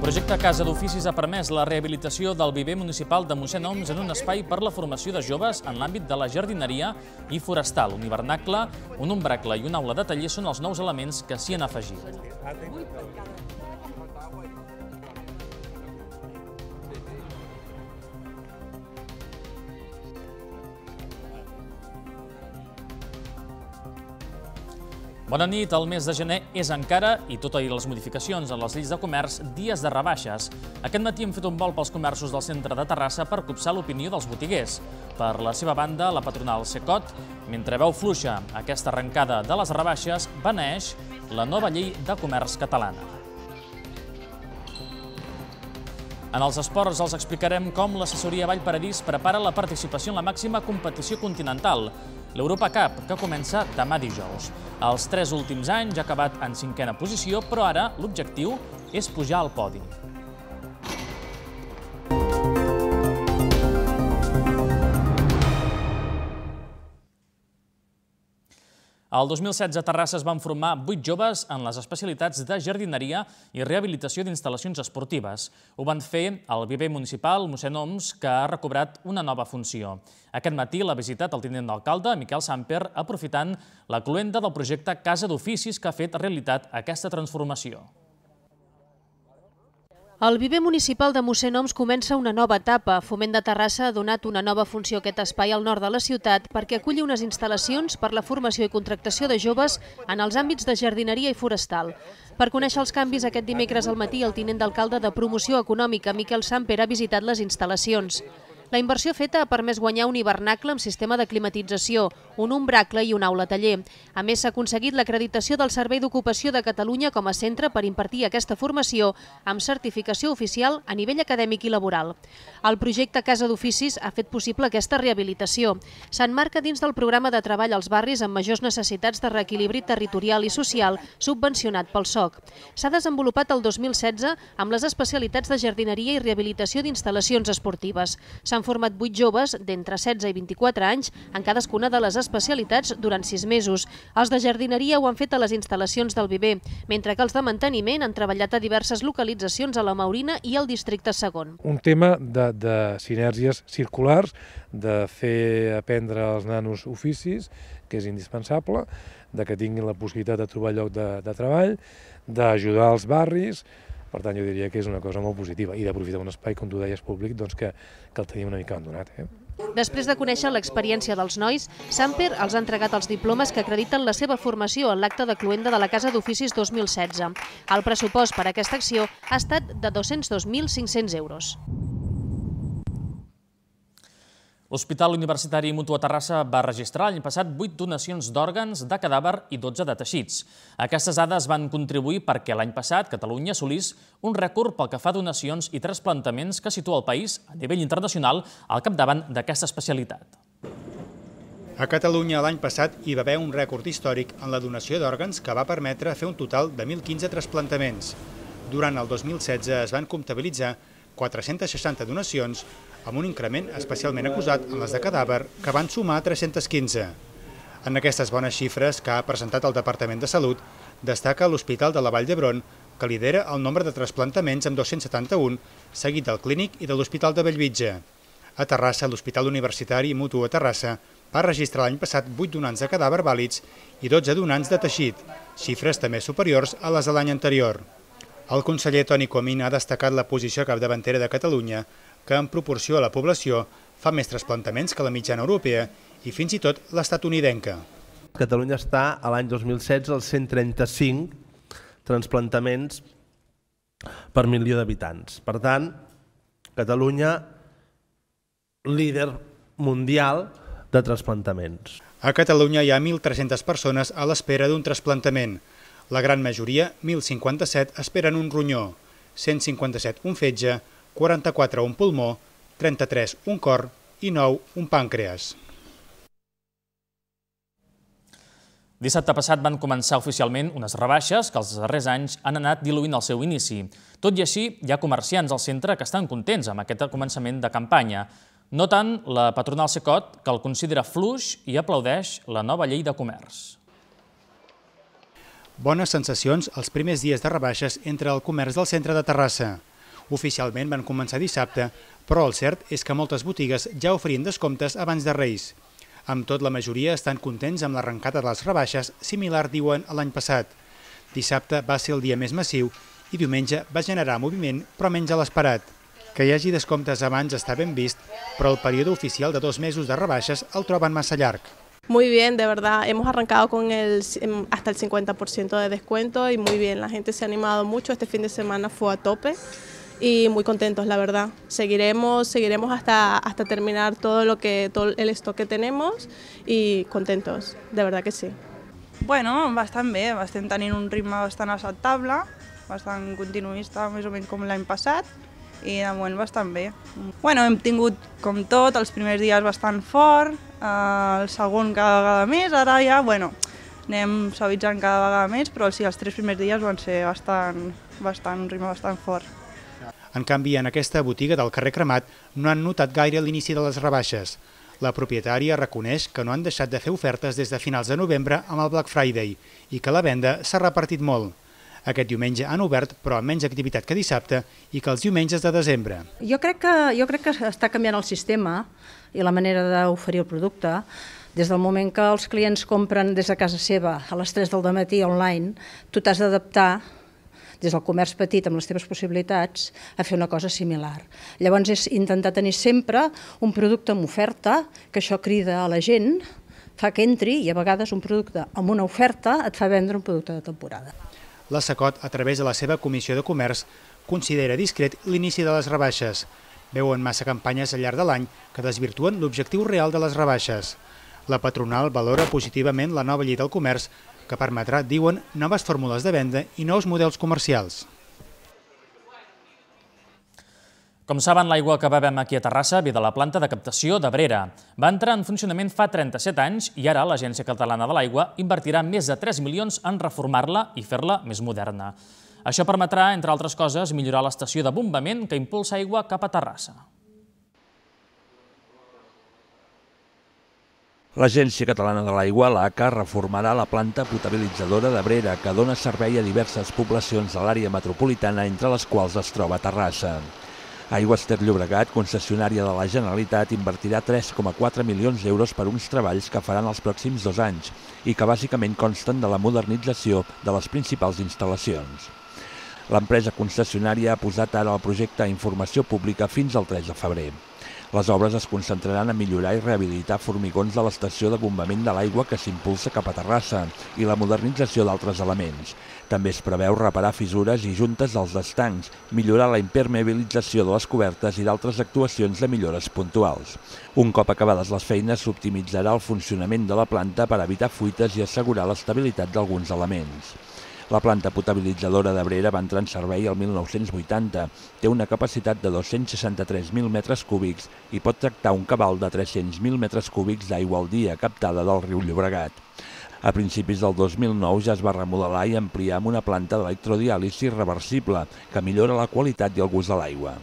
El projecte Casa d'Oficis ha permès la rehabilitació del viver municipal de mossèn Oms en un espai per la formació de joves en l'àmbit de la jardineria i forestal. Un hivernacle, un ombracle i una aula de taller són els nous elements que s'hi han afegit. Bona nit. El mes de gener és encara, i tot i les modificacions en les lleis de comerç, dies de rebaixes. Aquest matí hem fet un vol pels comerços del centre de Terrassa per copsar l'opinió dels botiguers. Per la seva banda, la patronal Secot, mentre veu fluixa aquesta arrencada de les rebaixes, beneix la nova llei de comerç catalana. En els esports els explicarem com l'assessoria Vallparadís prepara la participació en la màxima competició continental. L'Europa Cup, que comença demà dijous. Els tres últims anys ha acabat en cinquena posició, però ara l'objectiu és pujar al podi. El 2016 a Terrassa es van formar 8 joves en les especialitats de jardineria i rehabilitació d'instal·lacions esportives. Ho van fer el viver municipal, mossèn Oms, que ha recobrat una nova funció. Aquest matí l'ha visitat el tinent d'alcalde, Miquel Samper, aprofitant la cluenda del projecte Casa d'Oficis que ha fet realitat aquesta transformació. El viver municipal de Mossèn Oms comença una nova etapa. Foment de Terrassa ha donat una nova funció a aquest espai al nord de la ciutat perquè aculli unes instal·lacions per la formació i contractació de joves en els àmbits de jardineria i forestal. Per conèixer els canvis, aquest dimecres al matí el tinent d'alcalde de Promoció Econòmica, Miquel Samper, ha visitat les instal·lacions. La inversió feta ha permès guanyar un hivernacle amb sistema de climatització, un umbracle i una aula taller. A més, s'ha aconseguit l'acreditació del Servei d'Ocupació de Catalunya com a centre per impartir aquesta formació amb certificació oficial a nivell acadèmic i laboral. El projecte Casa d'Oficis ha fet possible aquesta rehabilitació. S'enmarca dins del programa de treball als barris amb majors necessitats de reequilibri territorial i social subvencionat pel SOC. S'ha desenvolupat el 2016 amb les especialitats de jardineria i rehabilitació d'instal·lacions esportives. S'han s'han format 8 joves d'entre 16 i 24 anys en cadascuna de les especialitats durant 6 mesos. Els de jardineria ho han fet a les instal·lacions del Viver, mentre que els de manteniment han treballat a diverses localitzacions a la Maurina i al districte segon. Un tema de, de sinergies circulars, de fer aprendre als nanos oficis, que és indispensable, de que tinguin la possibilitat de trobar lloc de, de treball, d'ajudar els barris, per tant, jo diria que és una cosa molt positiva i d'aprofitar un espai, com tu deies, públic, doncs que, que el tenim una mica abandonat. Eh? Després de conèixer l'experiència dels nois, Samper els ha entregat els diplomes que acrediten la seva formació en l'acte de cluenda de la Casa d'Oficis 2016. El pressupost per a aquesta acció ha estat de 202.500 euros. L'Hospital Universitari Mutua Terrassa va registrar l'any passat 8 donacions d'òrgans, de cadàver i 12 de teixits. Aquestes dades van contribuir perquè l'any passat Catalunya assolís un rècord pel que fa a donacions i trasplantaments que situa el país, a nivell internacional, al capdavant d'aquesta especialitat. A Catalunya l'any passat hi va haver un rècord històric en la donació d'òrgans que va permetre fer un total de 1.015 trasplantaments. Durant el 2016 es van comptabilitzar 460 donacions, amb un increment especialment acusat en les de cadàver, que van sumar 315. En aquestes bones xifres que ha presentat el Departament de Salut, destaca l'Hospital de la Vall d'Hebron, que lidera el nombre de trasplantaments amb 271, seguit del Clínic i de l'Hospital de Bellvitge. A Terrassa, l'Hospital Universitari Mutu a Terrassa va registrar l'any passat 8 donants de cadàver vàlids i 12 donants de teixit, xifres també superiors a les de l'any anterior. El conseller Toni Comín ha destacat la posició capdavantera de Catalunya que en proporció a la població fa més trasplantaments que la mitjana europea i fins i tot l'estatunidenca. Catalunya està a l'any 2016 als 135 transplantaments per milió d'habitants. Per tant, Catalunya líder mundial de transplantaments. A Catalunya hi ha 1.300 persones a l'espera d'un transplantament. La gran majoria, 1.057, esperen un ronyó, 157 un fetge, 44 un pulmó, 33 un cor i 9 un pàncreas. Dissabte passat van començar oficialment unes rebaixes que els darrers anys han anat diluint el seu inici. Tot i així, hi ha comerciants al centre que estan contents amb aquest començament de campanya. No tant la patronal Secot, que el considera fluix i aplaudeix la nova llei de comerç. Bones sensacions els primers dies de rebaixes entre el comerç del centre de Terrassa. Oficialment van començar dissabte, però el cert és que moltes botigues ja oferien descomptes abans de Reis. Amb tot, la majoria estan contents amb l'arrencada de les rebaixes, similar, diuen, a l'any passat. Dissabte va ser el dia més massiu i diumenge va generar moviment, però menys a l'esperat. Que hi hagi descomptes abans està ben vist, però el període oficial de dos mesos de rebaixes el troben massa llarg. Muy bien, de verdad, hemos arrancado con el, hasta el 50% de descuento y muy bien, la gente se ha animado mucho, este fin de semana fue a tope y muy contentos, la verdad. Seguiremos, seguiremos hasta, hasta terminar todo lo que todo el stock que tenemos y contentos, de verdad que sí. Bueno, bastant bé, estem tenint un ritme bastant acceptable, bastant continuista, més o menys com l'any passat, i de moment bastant bé. Bueno, hem tingut, com tot, els primers dies bastant fort, eh, el segon cada vegada més, ara ja, bueno, anem suavitzant cada vegada més, però sí, els tres primers dies van ser bastant, bastant un ritme bastant fort. En canvi, en aquesta botiga del carrer Cremat no han notat gaire l'inici de les rebaixes. La propietària reconeix que no han deixat de fer ofertes des de finals de novembre amb el Black Friday i que la venda s'ha repartit molt. Aquest diumenge han obert, però amb menys activitat que dissabte i que els diumenges de desembre. Jo crec que, jo crec que està canviant el sistema i la manera d'oferir el producte. Des del moment que els clients compren des de casa seva a les 3 del matí online, tu t'has d'adaptar des del comerç petit amb les teves possibilitats a fer una cosa similar. Llavors és intentar tenir sempre un producte amb oferta, que això crida a la gent, fa que entri i a vegades un producte amb una oferta et fa vendre un producte de temporada. La Sacot, a través de la seva comissió de comerç, considera discret l'inici de les rebaixes. Veuen massa campanyes al llarg de l'any que desvirtuen l'objectiu real de les rebaixes. La patronal valora positivament la nova llei del comerç que permetrà, diuen, noves fórmules de venda i nous models comercials. Com saben, l'aigua que bevem aquí a Terrassa ve de la planta de captació d'Abrera. Va entrar en funcionament fa 37 anys i ara l'Agència Catalana de l'Aigua invertirà més de 3 milions en reformar-la i fer-la més moderna. Això permetrà, entre altres coses, millorar l'estació de bombament que impulsa aigua cap a Terrassa. L'Agència Catalana de l'Aigua, l'ACA, reformarà la planta potabilitzadora de Brera, que dona servei a diverses poblacions de l'àrea metropolitana, entre les quals es troba Terrassa. Aigües Ter Llobregat, concessionària de la Generalitat, invertirà 3,4 milions d'euros per uns treballs que faran els pròxims dos anys i que bàsicament consten de la modernització de les principals instal·lacions. L'empresa concessionària ha posat ara el projecte a informació pública fins al 3 de febrer. Les obres es concentraran a millorar i rehabilitar formigons de l'estació de bombament de l'aigua que s'impulsa cap a Terrassa i la modernització d'altres elements. També es preveu reparar fissures i juntes dels estancs, millorar la impermeabilització de les cobertes i d'altres actuacions de millores puntuals. Un cop acabades les feines, s'optimitzarà el funcionament de la planta per evitar fuites i assegurar l'estabilitat d'alguns elements. La planta potabilitzadora d'Abrera va entrar en servei el 1980. Té una capacitat de 263.000 metres cúbics i pot tractar un cabal de 300.000 metres cúbics d'aigua al dia captada del riu Llobregat. A principis del 2009 ja es va remodelar i ampliar amb una planta d'electrodiàlisi reversible que millora la qualitat i el gust de l'aigua.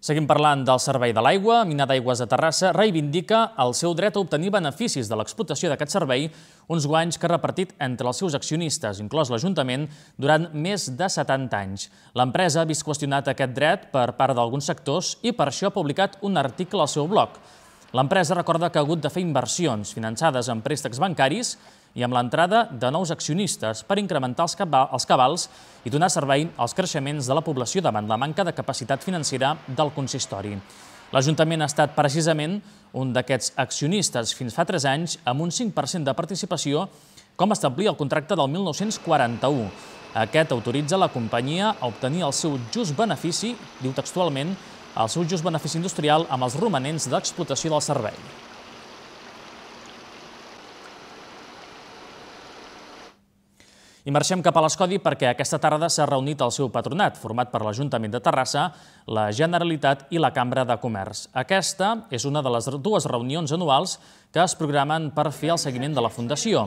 Seguim parlant del servei de l'aigua. Mina d'Aigües de Terrassa reivindica el seu dret a obtenir beneficis de l'explotació d'aquest servei, uns guanys que ha repartit entre els seus accionistes, inclòs l'Ajuntament, durant més de 70 anys. L'empresa ha vist qüestionat aquest dret per part d'alguns sectors i per això ha publicat un article al seu blog. L'empresa recorda que ha hagut de fer inversions finançades amb préstecs bancaris i amb l'entrada de nous accionistes per incrementar els cabals i donar servei als creixements de la població davant la manca de capacitat financera del consistori. L'Ajuntament ha estat precisament un d'aquests accionistes fins fa 3 anys amb un 5% de participació com establir el contracte del 1941. Aquest autoritza la companyia a obtenir el seu just benefici, diu textualment, el seu just benefici industrial amb els romanents d'explotació del servei. I marxem cap a l'Escodi perquè aquesta tarda s'ha reunit el seu patronat, format per l'Ajuntament de Terrassa, la Generalitat i la Cambra de Comerç. Aquesta és una de les dues reunions anuals que es programen per fer el seguiment de la Fundació.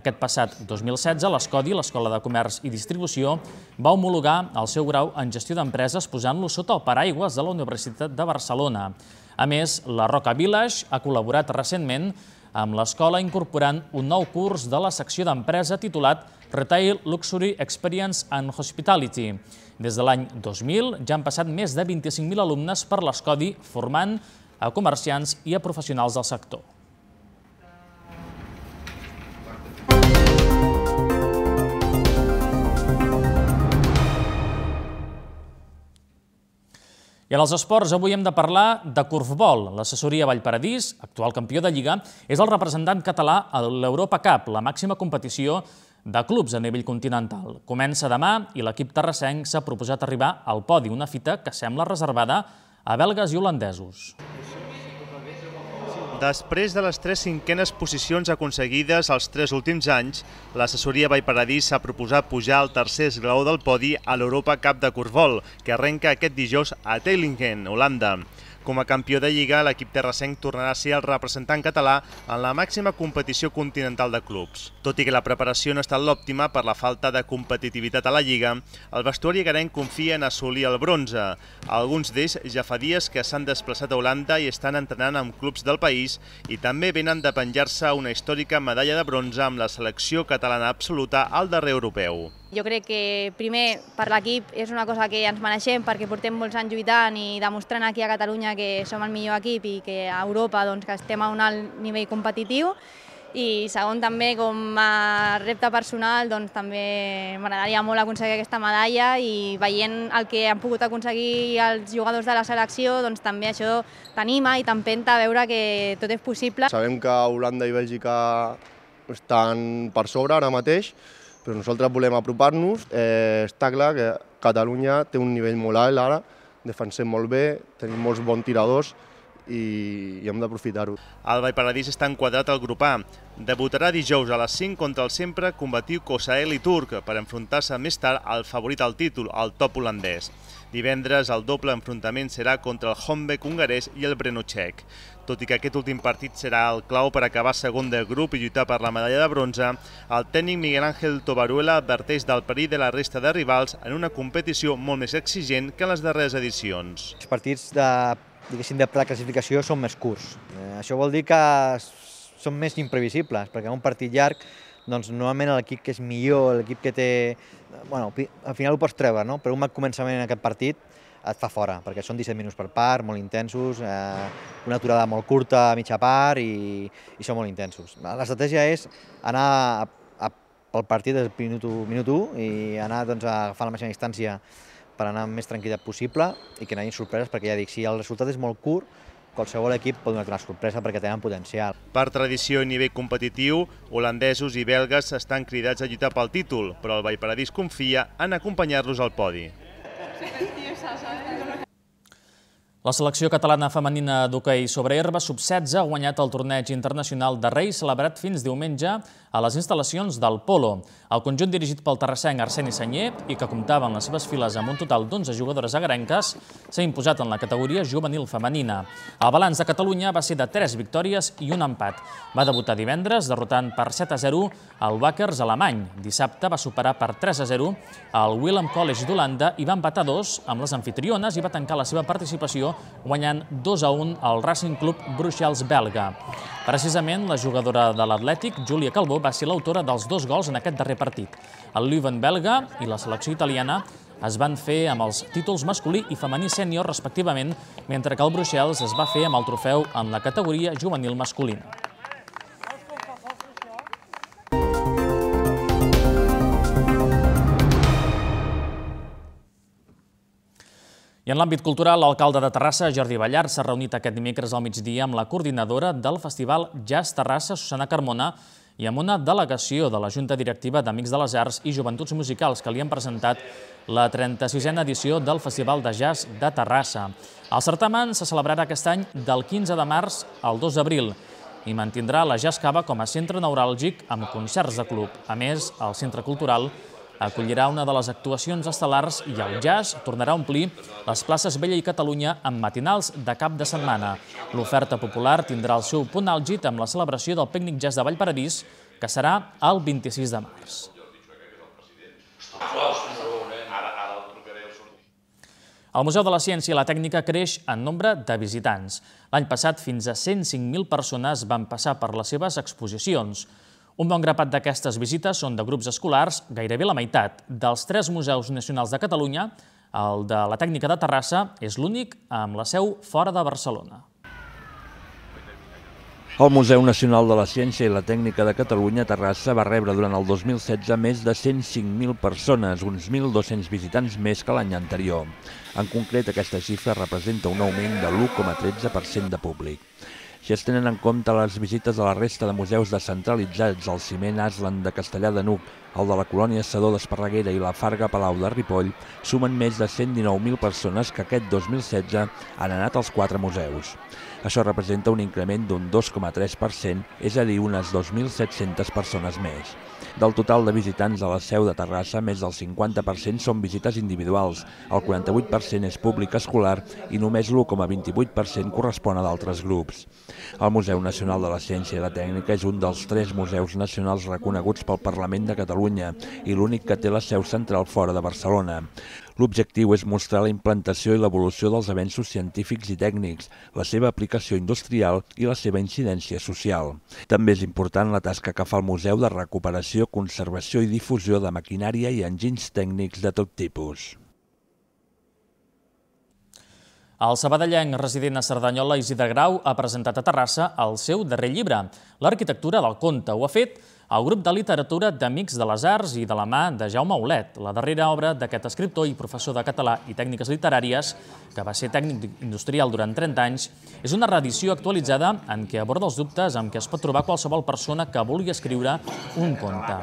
Aquest passat 2016, l'ESCODI, l'Escola de Comerç i Distribució, va homologar el seu grau en gestió d'empreses posant-lo sota el paraigües de la Universitat de Barcelona. A més, la Roca Village ha col·laborat recentment amb l'escola incorporant un nou curs de la secció d'empresa titulat Retail Luxury Experience and Hospitality. Des de l'any 2000 ja han passat més de 25.000 alumnes per l'escodi formant a comerciants i a professionals del sector. en els esports avui hem de parlar de Curvbol. L'assessoria Vallparadís, actual campió de Lliga, és el representant català a l'Europa Cup, la màxima competició de clubs a nivell continental. Comença demà i l'equip terrassenc s'ha proposat arribar al podi, una fita que sembla reservada a belgues i holandesos. Després de les tres cinquenes posicions aconseguides els tres últims anys, l'assessoria Vallparadís s'ha proposat pujar al tercer esglaó del podi a l'Europa Cup de Corbol, que arrenca aquest dijous a Teilingen, Holanda. Com a campió de Lliga, l'equip terrassenc tornarà a ser el representant català en la màxima competició continental de clubs. Tot i que la preparació no ha estat l'òptima per la falta de competitivitat a la Lliga, el vestuari garen confia en assolir el bronze. Alguns d'ells ja fa dies que s'han desplaçat a Holanda i estan entrenant amb clubs del país i també venen de penjar-se una històrica medalla de bronze amb la selecció catalana absoluta al darrer europeu. Jo crec que, primer, per l'equip és una cosa que ens mereixem perquè portem molts anys lluitant i demostrant aquí a Catalunya que som el millor equip i que a Europa doncs, que estem a un alt nivell competitiu. I segon, també, com a repte personal, doncs, també m'agradaria molt aconseguir aquesta medalla i veient el que han pogut aconseguir els jugadors de la selecció, doncs, també això t'anima i t'empenta a veure que tot és possible. Sabem que Holanda i Bèlgica estan per sobre ara mateix, però nosaltres volem apropar-nos. Eh, està clar que Catalunya té un nivell molt alt ara, defensem molt bé, tenim molts bons tiradors i, i hem d'aprofitar-ho. El Paradís està enquadrat al grup A. Debutarà dijous a les 5 contra el sempre combatiu i Turc per enfrontar-se més tard al favorit al títol, al top holandès. Divendres, el doble enfrontament serà contra el Hombek hongarès i el Breno txec. Tot i que aquest últim partit serà el clau per acabar segon del grup i lluitar per la medalla de bronze, el tècnic Miguel Ángel Tobaruela adverteix del perill de la resta de rivals en una competició molt més exigent que les darreres edicions. Els partits de, diguéssim, de classificació són més curts. Eh, això vol dir que són més imprevisibles, perquè un partit llarg doncs normalment l'equip que és millor, l'equip que té... Bueno, al final ho pots treure, no? però un mal començament en aquest partit et fa fora, perquè són 17 minuts per part, molt intensos, eh, una aturada molt curta a mitja part i, i són molt intensos. L'estratègia és anar a, a, pel partit del minut 1, minut 1 i anar doncs, a agafar la màxima distància per anar amb més tranquil·litat possible i que no hi hagi sorpreses, perquè ja dic, si el resultat és molt curt, qualsevol equip pot donar una sorpresa perquè tenen potencial. Per tradició i nivell competitiu, holandesos i belgues estan cridats a lluitar pel títol, però el Vallparadís confia en acompanyar-los al podi. Sí, la selecció catalana femenina d'hoquei sobre herba sub-16 ha guanyat el torneig internacional de Reis celebrat fins diumenge a les instal·lacions del Polo. El conjunt dirigit pel terrassenc Arseni Senyer i que comptava en les seves files amb un total d'11 jugadores agarenques s'ha imposat en la categoria juvenil femenina. El balanç de Catalunya va ser de 3 victòries i un empat. Va debutar divendres derrotant per 7 a 0 el Wackers alemany. Dissabte va superar per 3 a 0 el Willem College d'Holanda i va empatar 2 amb les anfitriones i va tancar la seva participació guanyant 2 a 1 al Racing Club Bruxelles belga. Precisament, la jugadora de l'Atlètic, Júlia Calvó, va ser l'autora dels dos gols en aquest darrer partit. El Leuven belga i la selecció italiana es van fer amb els títols masculí i femení sènior respectivament, mentre que el Bruxelles es va fer amb el trofeu en la categoria juvenil masculina. I en l'àmbit cultural, l'alcalde de Terrassa, Jordi Ballart, s'ha reunit aquest dimecres al migdia amb la coordinadora del Festival Jazz Terrassa, Susana Carmona, i amb una delegació de la Junta Directiva d'Amics de les Arts i Joventuts Musicals que li han presentat la 36a edició del Festival de Jazz de Terrassa. El certamen se celebrarà aquest any del 15 de març al 2 d'abril i mantindrà la Jazz Cava com a centre neuràlgic amb concerts de club. A més, el Centre Cultural acollirà una de les actuacions estel·lars i el jazz tornarà a omplir les places Vella i Catalunya amb matinals de cap de setmana. L'oferta popular tindrà el seu punt àlgid amb la celebració del pècnic Jazz de Vallparadís, que serà el 26 de març. El Museu de la Ciència i la Tècnica creix en nombre de visitants. L'any passat, fins a 105.000 persones van passar per les seves exposicions. Un bon grapat d'aquestes visites són de grups escolars, gairebé la meitat. Dels tres museus nacionals de Catalunya, el de la Tècnica de Terrassa és l'únic amb la seu fora de Barcelona. El Museu Nacional de la Ciència i la Tècnica de Catalunya a Terrassa va rebre durant el 2016 més de 105.000 persones, uns 1.200 visitants més que l'any anterior. En concret, aquesta xifra representa un augment de l'1,13% de públic si es tenen en compte les visites a la resta de museus descentralitzats, el Ciment Aslan de Castellà de Nuc, el de la colònia Sador d'Esparreguera i la Farga Palau de Ripoll, sumen més de 119.000 persones que aquest 2016 han anat als quatre museus. Això representa un increment d'un 2,3%, és a dir, unes 2.700 persones més. Del total de visitants a la seu de Terrassa, més del 50% són visites individuals, el 48% és públic escolar i només l'1,28% correspon a d'altres grups. El Museu Nacional de la Ciència i la Tècnica és un dels tres museus nacionals reconeguts pel Parlament de Catalunya i l'únic que té la seu central fora de Barcelona. L'objectiu és mostrar la implantació i l'evolució dels avenços científics i tècnics, la seva aplicació industrial i la seva incidència social. També és important la tasca que fa el Museu de Recuperació, Conservació i Difusió de maquinària i Engins tècnics de tot tipus. El sabadellenc resident a Cerdanyola, Isidre Grau, ha presentat a Terrassa el seu darrer llibre. L'arquitectura del conte ho ha fet al grup de literatura d'Amics de les Arts i de la mà de Jaume Olet, la darrera obra d'aquest escriptor i professor de català i tècniques literàries, que va ser tècnic industrial durant 30 anys, és una reedició actualitzada en què aborda els dubtes amb què es pot trobar qualsevol persona que vulgui escriure un conte.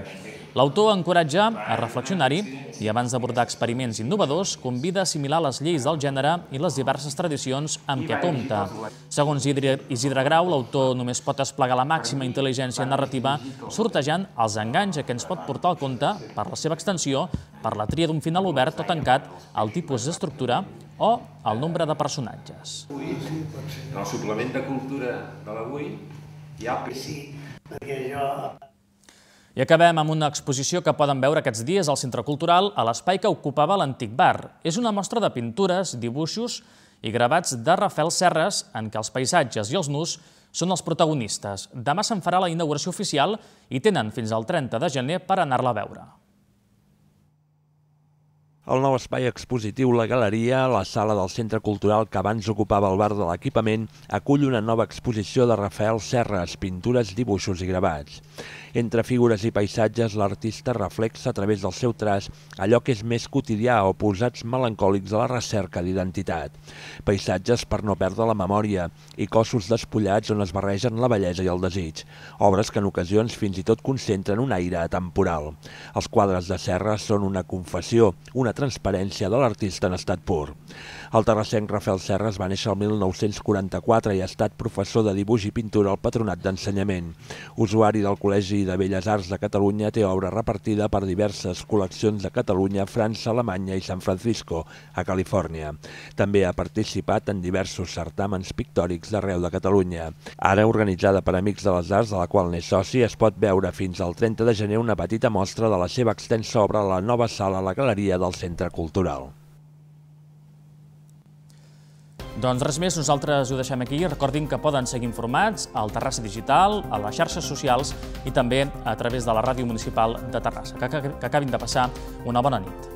L'autor encoratja a reflexionar-hi i abans d'abordar experiments innovadors convida a assimilar les lleis del gènere i les diverses tradicions amb què compta. Segons Isidre Grau, l'autor només pot desplegar la màxima intel·ligència narrativa sortejant els enganys a què ens pot portar el conte per la seva extensió, per la tria d'un final obert o tancat, el tipus d'estructura o el nombre de personatges. En el suplement de cultura de l'avui hi ha... Sí, perquè jo i acabem amb una exposició que poden veure aquests dies al Centre Cultural a l'espai que ocupava l'antic bar. És una mostra de pintures, dibuixos i gravats de Rafael Serres en què els paisatges i els nus són els protagonistes. Demà se'n farà la inauguració oficial i tenen fins al 30 de gener per anar-la a veure. El nou espai expositiu La Galeria, la sala del Centre Cultural que abans ocupava el bar de l'equipament, acull una nova exposició de Rafael Serres, pintures, dibuixos i gravats. Entre figures i paisatges, l'artista reflexa a través del seu traç allò que és més quotidià o posats melancòlics a la recerca d'identitat. Paisatges per no perdre la memòria i cossos despullats on es barregen la bellesa i el desig. Obres que en ocasions fins i tot concentren un aire atemporal. Els quadres de Serra són una confessió, una transparència de l'artista en estat pur. El terrassenc Rafael Serres va néixer el 1944 i ha estat professor de dibuix i pintura al Patronat d'Ensenyament. Usuari del Col·legi de Belles Arts de Catalunya té obra repartida per diverses col·leccions de Catalunya, França, Alemanya i San Francisco, a Califòrnia. També ha participat en diversos certàmens pictòrics d'arreu de Catalunya. Ara organitzada per Amics de les Arts, de la qual n'és soci, es pot veure fins al 30 de gener una petita mostra de la seva extensa obra a la nova sala a la galeria del Centre Cultural. Doncs res més, nosaltres ho deixem aquí. Recordin que poden seguir informats al Terrassa Digital, a les xarxes socials i també a través de la Ràdio Municipal de Terrassa. Que, que, que acabin de passar una bona nit.